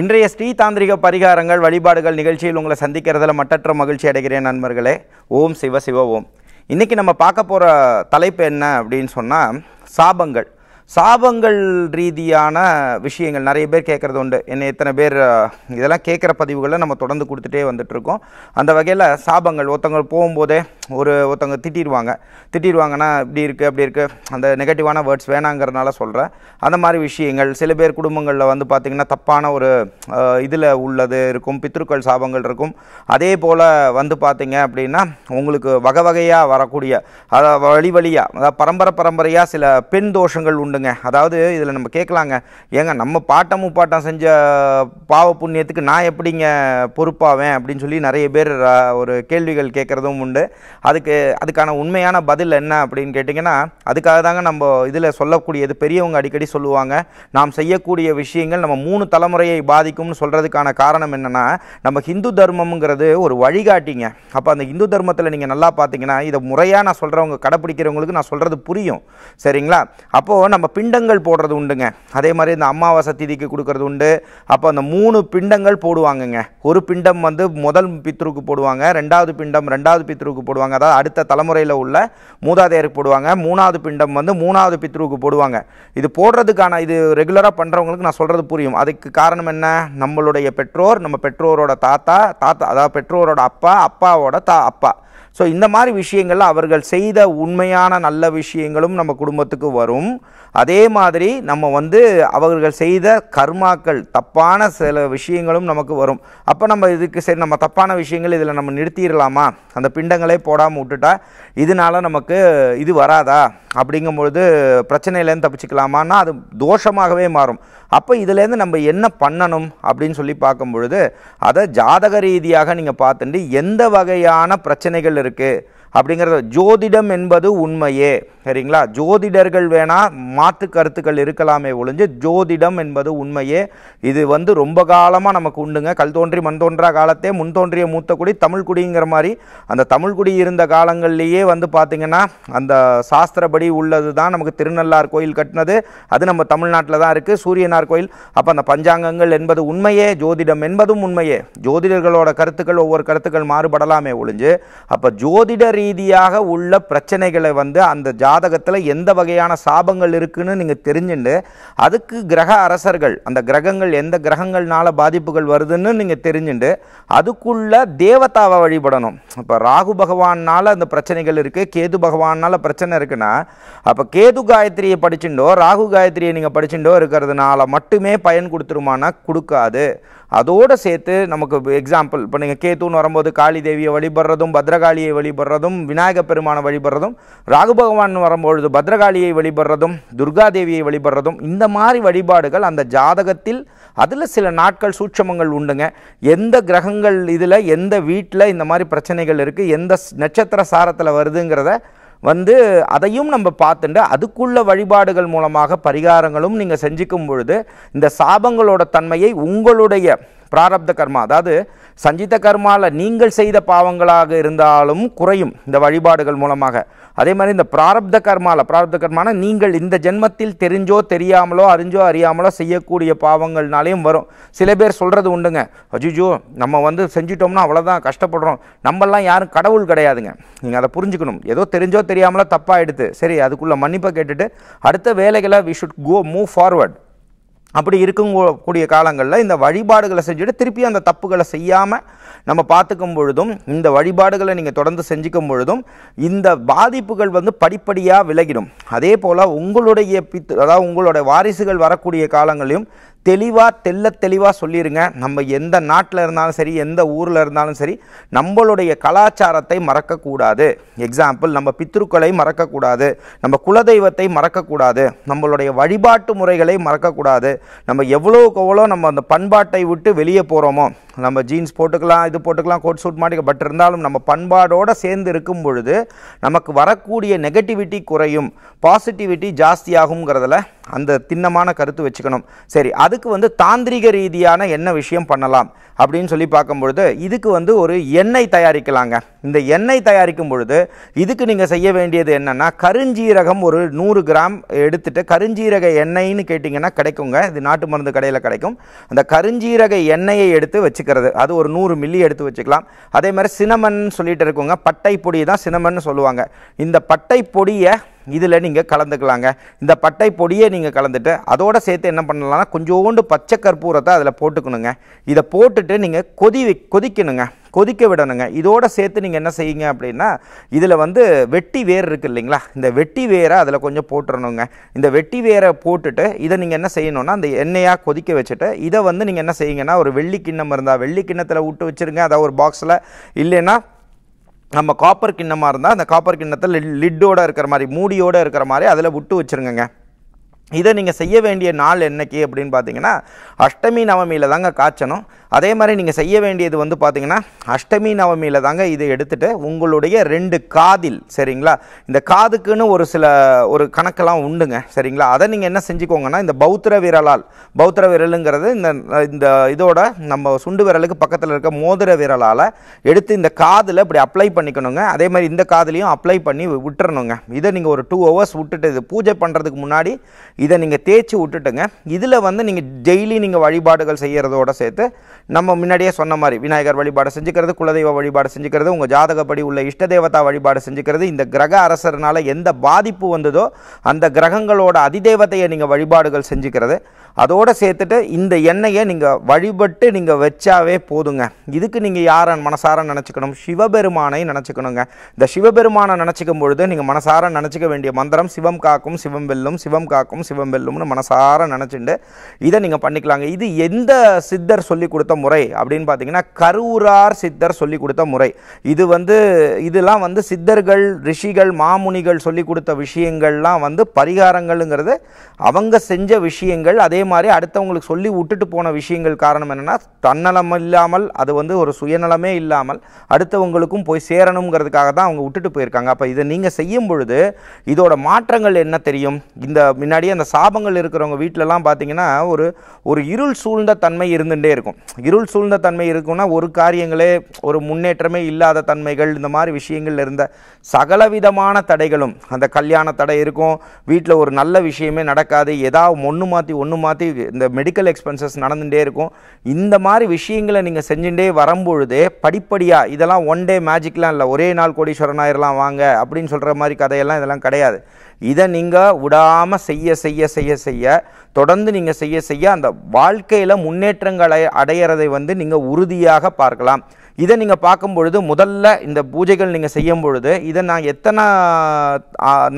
இன்றைய ஸ்ரீ தாந்திரிக பரிகாரங்கள் வழிபாடுகள் நிகழ்ச்சியில் உங்களை சந்திக்கிறதுல மட்டற்ற மகிழ்ச்சி அடைகிறேன் நண்பர்களே ஓம் சிவ சிவ ஓம் இன்றைக்கி நம்ம பார்க்க போகிற தலைப்பு என்ன அப்படின்னு சொன்னால் சாபங்கள் சாபங்கள் ரீதியான விஷயங்கள் நிறைய பேர் கேட்குறது உண்டு என்ன எத்தனை பேர் இதெல்லாம் கேட்குற பதிவுகளை நம்ம தொடர்ந்து கொடுத்துட்டே வந்துட்டுருக்கோம் அந்த வகையில் சாபங்கள் ஒருத்தவங்க போகும்போதே ஒரு ஒருத்தவங்க திட்டிடுவாங்க திட்டிடுவாங்கன்னா இப்படி இருக்குது அப்படி இருக்குது அந்த நெகட்டிவான வேர்ட்ஸ் வேணாங்கிறதுனால சொல்கிறேன் அந்த மாதிரி விஷயங்கள் சில பேர் குடும்பங்களில் வந்து பார்த்திங்கன்னா தப்பான ஒரு இதில் உள்ளது இருக்கும் பித்ருக்கள் சாபங்கள் இருக்கும் அதே போல் வந்து பார்த்திங்க அப்படின்னா உங்களுக்கு வகை வகையாக வரக்கூடிய அதை வழி வழியாக அதாவது பரம்பரை பரம்பரையாக சில பெண் தோஷங்கள் உண்டு உண்டுங்க அதாவது இதில் நம்ம கேட்கலாங்க ஏங்க நம்ம பாட்டம் முப்பாட்டம் செஞ்ச பாவ புண்ணியத்துக்கு நான் எப்படிங்க பொறுப்பாவேன் அப்படின்னு சொல்லி நிறைய பேர் ஒரு கேள்விகள் கேட்குறதும் உண்டு அதுக்கு அதுக்கான உண்மையான பதில் என்ன அப்படின்னு கேட்டிங்கன்னா அதுக்காக தாங்க நம்ம இதில் சொல்லக்கூடியது பெரியவங்க அடிக்கடி சொல்லுவாங்க நாம் செய்யக்கூடிய விஷயங்கள் நம்ம மூணு தலைமுறையை பாதிக்கும்னு சொல்கிறதுக்கான காரணம் என்னென்னா நம்ம ஹிந்து தர்மம்ங்கிறது ஒரு வழிகாட்டிங்க அப்போ அந்த இந்து தர்மத்தில் நீங்கள் நல்லா பார்த்தீங்கன்னா இதை முறையாக நான் சொல்கிறவங்க கடைப்பிடிக்கிறவங்களுக்கு நான் சொல்கிறது புரியும் சரிங்களா அப்போது நம்ம பிண்டங்கள் போடுறது உண்டுங்க அதே மாதிரி இந்த அமாவாசை திதிக்கு கொடுக்கறது உண்டு அப்போ அந்த மூணு பிண்டங்கள் போடுவாங்கங்க ஒரு பிண்டம் வந்து முதல் பித்ருக்கு போடுவாங்க ரெண்டாவது பிண்டம் ரெண்டாவது பித்ருக்கு போடுவாங்க அதாவது அடுத்த தலைமுறையில் உள்ள மூதாதையருக்கு போடுவாங்க மூணாவது பிண்டம் வந்து மூணாவது பித்ருக்கு போடுவாங்க இது போடுறதுக்கான இது ரெகுலராக பண்ணுறவங்களுக்கு நான் சொல்கிறது புரியும் அதுக்கு காரணம் என்ன நம்மளுடைய பெற்றோர் நம்ம பெற்றோரோட தாத்தா தாத்தா அதாவது பெற்றோரோட அப்பா அப்பாவோட தா அப்பா ஸோ இந்த மாதிரி விஷயங்கள் அவர்கள் செய்த உண்மையான நல்ல விஷயங்களும் நம்ம குடும்பத்துக்கு வரும் அதே மாதிரி நம்ம வந்து அவர்கள் செய்த கர்மாக்கள் தப்பான சில விஷயங்களும் நமக்கு வரும் அப்போ நம்ம இதுக்கு சரி நம்ம தப்பான விஷயங்கள் இதில் நம்ம நிறுத்திடலாமா அந்த பிண்டங்களே போடாமல் விட்டுட்டா இதனால் நமக்கு இது வராதா அப்படிங்கும்பொழுது பிரச்சனையிலேருந்து தப்பிச்சுக்கலாமான்னா அது தோஷமாகவே மாறும் அப்போ இதுலேருந்து நம்ம என்ன பண்ணணும் அப்படின்னு சொல்லி பார்க்கும் பொழுது அதை ஜாதக ரீதியாக நீங்கள் பார்த்துட்டு எந்த வகையான பிரச்சனைகள் இருக்குது அப்படிங்கிறத ஜோதிடம் என்பது உண்மையே சரிங்களா ஜோதிடர்கள் வேணால் மாற்று கருத்துக்கள் இருக்கலாமே ஒழிஞ்சு ஜோதிடம் என்பது உண்மையே இது வந்து ரொம்ப காலமாக நமக்கு உண்டுங்க கல் தோன்றி மண் தோன்றா காலத்தே முன் தோன்றிய மூத்த குடி தமிழ்குடிங்கிற மாதிரி அந்த தமிழ்குடி இருந்த காலங்கள்லேயே வந்து பார்த்திங்கன்னா அந்த சாஸ்திரப்படி உள்ளது தான் நமக்கு திருநள்ளார் கோயில் கட்டினது அது நம்ம தமிழ்நாட்டில் தான் இருக்குது சூரியனார் கோயில் அப்போ அந்த பஞ்சாங்கங்கள் என்பது உண்மையே ஜோதிடம் என்பதும் உண்மையே ஜோதிடர்களோட கருத்துக்கள் ஒவ்வொரு கருத்துக்கள் மாறுபடலாமே ஒழிஞ்சு அப்போ ஜோதிட ரீதியாக உள்ள பிரச்சனைகளை வந்து அந்த ஜா ஜாதகத்தில் எந்த வகையான சாபங்கள் இருக்குன்னு நீங்கள் தெரிஞ்சுண்டு அதுக்கு கிரக அரசர்கள் அந்த கிரகங்கள் எந்த கிரகங்கள்னால பாதிப்புகள் வருதுன்னு நீங்கள் தெரிஞ்சுண்டு அதுக்குள்ளே தேவதாவை வழிபடணும் இப்போ ராகு பகவானால் அந்த பிரச்சனைகள் இருக்குது கேது பகவானால் பிரச்சனை இருக்குன்னா அப்போ கேது காயத்ரியை படிச்சுட்டோ ராகு காயத்ரியை நீங்கள் படிச்சுட்டோ இருக்கிறதுனால மட்டுமே பயன் கொடுத்துருமானா கொடுக்காது அதோடு சேர்த்து நமக்கு எக்ஸாம்பிள் இப்போ நீங்கள் கேத்துன்னு வரும்போது காளி தேவியை வழிபடுறதும் பத்ரகாளியை வழிபடுறதும் விநாயகப் பெருமானை வழிபடுறதும் ராகு பகவான் காலம்னு வரும்பொழுது பத்ரகாளியை வழிபடுறதும் துர்காதேவியை வழிபடுறதும் இந்த மாதிரி வழிபாடுகள் அந்த ஜாதகத்தில் அதில் சில நாட்கள் சூட்சமங்கள் உண்டுங்க எந்த கிரகங்கள் இதில் எந்த வீட்டில் இந்த மாதிரி பிரச்சனைகள் இருக்குது எந்த நட்சத்திர சாரத்தில் வருதுங்கிறத வந்து அதையும் நம்ம பார்த்துட்டு அதுக்குள்ள வழிபாடுகள் மூலமாக பரிகாரங்களும் நீங்கள் செஞ்சுக்கும் பொழுது இந்த சாபங்களோட தன்மையை உங்களுடைய பிராரப்த கர்மா அதாவது சஞ்சித கர்மாவில் நீங்கள் செய்த பாவங்களாக இருந்தாலும் குறையும் இந்த வழிபாடுகள் மூலமாக அதே மாதிரி இந்த பிராரப்த கர்மாவில் பிராரப்த கர்மான நீங்கள் இந்த ஜென்மத்தில் தெரிஞ்சோ தெரியாமலோ அறிஞ்சோ அறியாமலோ செய்யக்கூடிய பாவங்கள்னாலையும் வரும் சில பேர் சொல்கிறது உண்டுங்க அஜிஜோ நம்ம வந்து செஞ்சிட்டோம்னா அவ்வளோதான் கஷ்டப்படுறோம் நம்மளாம் யாரும் கடவுள் கிடையாதுங்க நீங்கள் அதை புரிஞ்சுக்கணும் ஏதோ தெரிஞ்சோ தெரியாமலோ தப்பாகிடுது சரி அதுக்குள்ளே மன்னிப்பை கேட்டுட்டு அடுத்த வேலைகளை we should go move forward அப்படி இருக்கக்கூடிய காலங்களில் இந்த வழிபாடுகளை செஞ்சுட்டு திருப்பி அந்த தப்புகளை செய்யாமல் நம்ம பார்த்துக்கும் பொழுதும் இந்த வழிபாடுகளை நீங்கள் தொடர்ந்து செஞ்சுக்கும் பொழுதும் இந்த பாதிப்புகள் வந்து படிப்படியாக விலகிடும் அதே போல் உங்களுடைய பித்து அதாவது உங்களுடைய வாரிசுகள் வரக்கூடிய காலங்களையும் தெளிவாக தெல்ல தெளிவாக சொல்லிடுங்க நம்ம எந்த நாட்டில் இருந்தாலும் சரி எந்த ஊரில் இருந்தாலும் சரி நம்மளுடைய கலாச்சாரத்தை மறக்கக்கூடாது எக்ஸாம்பிள் நம்ம பித்ருக்களை மறக்கக்கூடாது நம்ம குலதெய்வத்தை மறக்கக்கூடாது நம்மளுடைய வழிபாட்டு முறைகளை மறக்கக்கூடாது நம்ம எவ்வளோக்கு எவ்வளோ நம்ம அந்த பண்பாட்டை விட்டு வெளியே போகிறோமோ நம்ம ஜீன்ஸ் போட்டுக்கலாம் இது போட்டுக்கலாம் கோட் சூட் மாட்டிக்க பட் இருந்தாலும் நம்ம பண்பாடோடு சேர்ந்து இருக்கும் பொழுது நமக்கு வரக்கூடிய நெகட்டிவிட்டி குறையும் பாசிட்டிவிட்டி ஜாஸ்தியாகுங்கிறதுல அந்த திண்ணமான கருத்து வச்சுக்கணும் சரி அதுக்கு வந்து தாந்திரிக ரீதியான என்ன விஷயம் பண்ணலாம் அப்படின்னு சொல்லி பார்க்கும்பொழுது இதுக்கு வந்து ஒரு எண்ணெய் தயாரிக்கலாங்க இந்த எண்ணெய் தயாரிக்கும் பொழுது இதுக்கு நீங்கள் செய்ய வேண்டியது என்னென்னா கருஞ்சீரகம் ஒரு நூறு கிராம் எடுத்துகிட்டு கருஞ்சீரக எண்ணெய்னு கேட்டிங்கன்னா கிடைக்குங்க இது நாட்டு மருந்து கடையில் கிடைக்கும் அந்த கருஞ்சீரக எண்ணெயை எடுத்து வச்சுக்கிறது அது ஒரு நூறு மில்லி எடுத்து வச்சுக்கலாம் அதே மாதிரி சினமன் சொல்லிட்டு இருக்குங்க பட்டை பொடி தான் சினமன் சொல்லுவாங்க இந்த பட்டை பொடியை இதில் நீங்கள் கலந்துக்கலாங்க இந்த பட்டை பொடியே நீங்கள் கலந்துட்டு அதோடு சேர்த்து என்ன பண்ணலாம்னா கொஞ்சோண்டு பச்சை கற்பூரத்தை அதில் போட்டுக்கணுங்க இதை போட்டுட்டு நீங்கள் கொதி கொதிக்கணுங்க கொதிக்க விடணுங்க இதோடு சேர்த்து நீங்கள் என்ன செய்யுங்க அப்படின்னா இதில் வந்து வெட்டி வேர் இருக்குது இல்லைங்களா இந்த வெட்டி வேரை அதில் கொஞ்சம் போட்டுடணுங்க இந்த வெட்டி வேரை போட்டுட்டு இதை நீங்கள் என்ன செய்யணும்னா அந்த எண்ணெயாக கொதிக்க வச்சுட்டு இதை வந்து நீங்கள் என்ன செய்யுங்கன்னா ஒரு வெள்ளி கிண்ணம் இருந்தால் வெள்ளி கிண்ணத்தில் விட்டு வச்சுருங்க அதை ஒரு பாக்ஸில் இல்லைன்னா நம்ம காப்பர் கிண்ணமாக இருந்தால் அந்த காப்பர் கிண்ணத்தை லிட்டோடு இருக்கிற மாதிரி மூடியோடு இருக்கிற மாதிரி அதில் விட்டு வச்சுருங்க இதை நீங்கள் செய்ய வேண்டிய நாள் என்னைக்கு அப்படின்னு பார்த்தீங்கன்னா அஷ்டமி நவமியில் தாங்க காய்ச்சணும் அதே மாதிரி நீங்கள் செய்ய வேண்டியது வந்து பார்த்தீங்கன்னா அஷ்டமி நவமியில் தாங்க இதை எடுத்துகிட்டு உங்களுடைய ரெண்டு காதில் சரிங்களா இந்த காதுக்குன்னு ஒரு சில ஒரு கணக்கெல்லாம் உண்டுங்க சரிங்களா அதை நீங்கள் என்ன செஞ்சுக்கோங்கன்னா இந்த பௌத்திர விரலால் பௌத்திர விரலுங்கிறது இந்த இந்த இதோட நம்ம சுண்டு விரலுக்கு பக்கத்தில் இருக்க மோதிர விரலால் எடுத்து இந்த காதில் இப்படி அப்ளை பண்ணிக்கணுங்க அதே மாதிரி இந்த காதிலையும் அப்ளை பண்ணி விட்டுறணுங்க இதை நீங்கள் ஒரு டூ ஹவர்ஸ் விட்டுட்டு இது பூஜை பண்ணுறதுக்கு முன்னாடி இதை நீங்கள் தேய்ச்சி விட்டுட்டுங்க இதில் வந்து நீங்கள் டெய்லி நீங்கள் வழிபாடுகள் செய்கிறதோட சேர்த்து நம்ம முன்னாடியே சொன்ன மாதிரி விநாயகர் வழிபாடு செஞ்சுக்கிறது குலதெய்வ வழிபாடு செஞ்சுக்கிறது உங்கள் ஜாதகப்படி உள்ள இஷ்ட தேவதா வழிபாடு செஞ்சுக்கிறது இந்த கிரக அரசர்னால் எந்த பாதிப்பு வந்ததோ அந்த கிரகங்களோட அதிதேவத்தையை நீங்கள் வழிபாடுகள் செஞ்சுக்கிறது அதோடு சேர்த்துட்டு இந்த எண்ணெயை நீங்கள் வழிபட்டு நீங்கள் வச்சாவே போதுங்க இதுக்கு நீங்கள் யாரை மனசார நினச்சிக்கணும் சிவபெருமானை நினச்சிக்கணுங்க இந்த சிவபெருமானை நினச்சிக்கும் பொழுது நீங்கள் மனசார நினச்சிக்க வேண்டிய மந்திரம் சிவம் காக்கும் சிவம் வெல்லும் சிவம் காக்கும் சிவம் வெல்லும்னு மனசார நினச்சிண்டு இதை நீங்கள் பண்ணிக்கலாங்க இது எந்த சித்தர் சொல்லி கொடுத்த முறை அப்படின்னு பார்த்தீங்கன்னா கருவுரார் சித்தர் சொல்லி கொடுத்த முறை இது வந்து இதெல்லாம் வந்து சித்தர்கள் ரிஷிகள் மாமுனிகள் சொல்லி கொடுத்த விஷயங்கள்லாம் வந்து பரிகாரங்கள்ங்கிறது அவங்க செஞ்ச விஷயங்கள் அதே மாதிரி அடுத்தவங்களுக்கு சொல்லி விட்டுட்டு போன விஷயங்கள் காரணம் என்னென்னா தன்னலம் இல்லாமல் அது வந்து ஒரு சுயநலமே இல்லாமல் அடுத்தவங்களுக்கும் போய் சேரணுங்கிறதுக்காக தான் அவங்க விட்டுட்டு போயிருக்காங்க அப்போ இதை நீங்கள் செய்யும் பொழுது இதோட மாற்றங்கள் என்ன தெரியும் இந்த முன்னாடியே அந்த சாபங்கள் இருக்கிறவங்க வீட்டிலலாம் பார்த்தீங்கன்னா ஒரு ஒரு இருள் சூழ்ந்த தன்மை இருந்துகிட்டே இருக்கும் இருள் சூழ்ந்த தன்மை இருக்குன்னா ஒரு காரியங்களே ஒரு முன்னேற்றமே இல்லாத தன்மைகள் இந்த மாதிரி விஷயங்கள் இருந்த சகலவிதமான தடைகளும் அந்த கல்யாண தடை இருக்கும் வீட்டில் ஒரு நல்ல விஷயமே நடக்காது ஏதாவது ஒன்று மாற்றி ஒன்று மாற்றி மாற்றி இந்த மெடிக்கல் எக்ஸ்பென்சஸ் நடந்துகிட்டே இருக்கும் இந்த மாதிரி விஷயங்களை நீங்கள் செஞ்சுட்டே வரும்பொழுதே படிப்படியாக இதெல்லாம் ஒன் டே மேஜிக்லாம் இல்லை ஒரே நாள் கோடீஸ்வரன் ஆயிரலாம் வாங்க அப்படின்னு சொல்கிற மாதிரி கதையெல்லாம் இதெல்லாம் கிடையாது இதை நீங்கள் விடாமல் செய்ய செய்ய செய்ய செய்ய தொடர்ந்து நீங்கள் செய்ய செய்ய அந்த வாழ்க்கையில் முன்னேற்றங்களை அடையிறதை வந்து நீங்கள் உறுதியாக பார்க்கலாம் இதை நீங்கள் பார்க்கும் பொழுது முதல்ல இந்த பூஜைகள் நீங்கள் செய்யும் பொழுது இதை நான் எத்தனை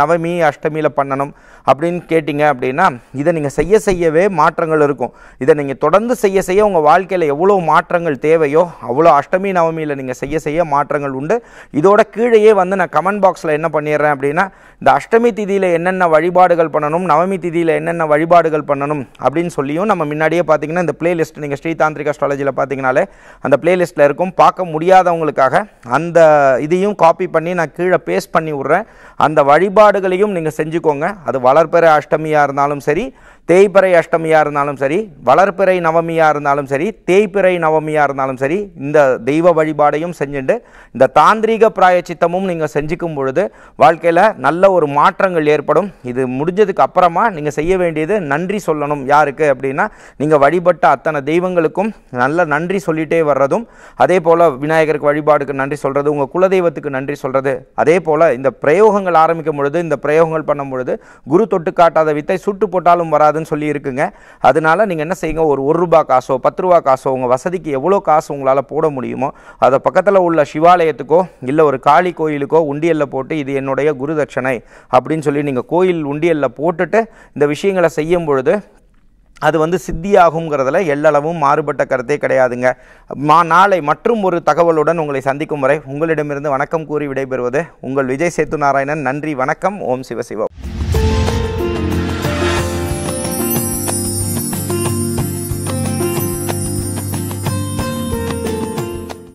நவமி அஷ்டமியில் பண்ணணும் அப்படின்னு கேட்டிங்க அப்படின்னா இதை நீங்கள் செய்ய செய்யவே மாற்றங்கள் இருக்கும் இதை நீங்கள் தொடர்ந்து செய்ய செய்ய உங்கள் வாழ்க்கையில் எவ்வளோ மாற்றங்கள் தேவையோ அவ்வளோ அஷ்டமி நவமியில் நீங்கள் செய்ய செய்ய மாற்றங்கள் உண்டு இதோட கீழேயே வந்து நான் கமெண்ட் பாக்ஸில் என்ன பண்ணிடுறேன் அப்படின்னா இந்த அஷ்டமி திதியில் என்னென்ன வழிபாடுகள் பண்ணணும் நவமி திதியில் என்னென்ன வழிபாடுகள் பண்ணணும் அப்படின்னு சொல்லியும் நம்ம முன்னாடியே பார்த்தீங்கன்னா இந்த பிளேலிஸ்ட் நீங்கள் ஸ்ரீதாந்திரிக் அஸ்ட்ராலஜியில் பார்த்தீங்கனாலே அந்த பிளேலிஸ்ட்டில் இருக்கும் பார்க்க முடியாதவங்களுக்காக அந்த இதையும் காப்பி பண்ணி நான் கீழே பேஸ்ட் பண்ணி விட்றேன் அந்த வழிபாடுகளையும் நீங்கள் செஞ்சுக்கோங்க அது வளர்பிற அஷ்டமியாக இருந்தாலும் சரி தேய்பிறை அஷ்டமியாக இருந்தாலும் சரி வளர்ப்பிறை நவமியாக இருந்தாலும் சரி தேய்பிறை நவமியாக இருந்தாலும் சரி இந்த தெய்வ வழிபாடையும் செஞ்சுட்டு இந்த பிராய பிராயச்சித்தமும் நீங்கள் செஞ்சுக்கும் பொழுது வாழ்க்கையில் நல்ல ஒரு மாற்றங்கள் ஏற்படும் இது முடிஞ்சதுக்கு அப்புறமா நீங்கள் செய்ய வேண்டியது நன்றி சொல்லணும் யாருக்கு அப்படின்னா நீங்கள் வழிபட்ட அத்தனை தெய்வங்களுக்கும் நல்ல நன்றி சொல்லிகிட்டே வர்றதும் அதே போல் விநாயகருக்கு வழிபாடுக்கு நன்றி சொல்கிறது உங்கள் குலதெய்வத்துக்கு நன்றி சொல்கிறது அதே போல் இந்த பிரயோகங்கள் ஆரம்பிக்கும் பொழுது இந்த பிரயோகங்கள் பண்ணும் பொழுது குரு தொட்டு காட்டாத வித்தை சுட்டு போட்டாலும் வராது கூடாதுன்னு சொல்லி இருக்குங்க அதனால் நீங்கள் என்ன செய்யுங்க ஒரு ஒரு ரூபா காசோ பத்து ரூபா காசோ உங்கள் வசதிக்கு எவ்வளோ காசு உங்களால் போட முடியுமோ அதை பக்கத்தில் உள்ள சிவாலயத்துக்கோ இல்லை ஒரு காளி கோயிலுக்கோ உண்டியலில் போட்டு இது என்னுடைய குருதட்சணை அப்படின்னு சொல்லி நீங்கள் கோயில் உண்டியலில் போட்டுட்டு இந்த விஷயங்களை செய்யும் பொழுது அது வந்து சித்தியாகுங்கிறதுல எல்லளவும் மாறுபட்ட கருத்தே கிடையாதுங்க மா நாளை மற்றும் ஒரு தகவலுடன் உங்களை சந்திக்கும் வரை உங்களிடமிருந்து வணக்கம் கூறி விடைபெறுவது உங்கள் விஜய் சேத்து நாராயணன் நன்றி வணக்கம் ஓம் சிவசிவம்